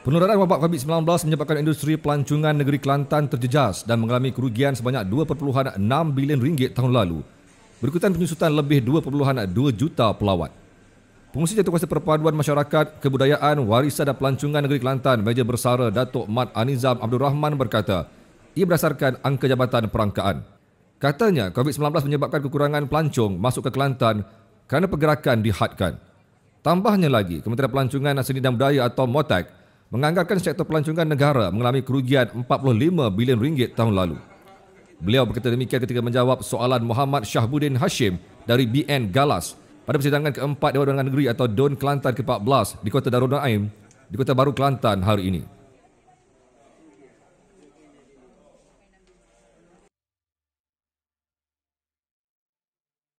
Penularan wabak COVID-19 menyebabkan industri pelancongan negeri Kelantan terjejas dan mengalami kerugian sebanyak 2.6 bilion ringgit tahun lalu. Berikutan penyusutan lebih 2.2 juta pelawat. Pengurusi Jatuhkuasa Perpaduan Masyarakat, Kebudayaan, Warisan dan Pelancongan Negeri Kelantan, Meja Bersara Datuk Mat Anizam Abdul Rahman berkata, ia berdasarkan angka jabatan perangkaan. Katanya, COVID-19 menyebabkan kekurangan pelancong masuk ke Kelantan kerana pergerakan dihadkan. Tambahnya lagi, Kementerian Pelancongan Seni dan Budaya atau MOTEC menganggarkan sektor pelancongan negara mengalami kerugian 45 bilion ringgit tahun lalu. Beliau berkata demikian ketika menjawab soalan Muhammad Shahbudin Hashim dari BN Galas pada persidangan keempat Dewan Negeri atau Don Kelantan ke-14 di Kota Darun Naim di Kota Baru Kelantan hari ini.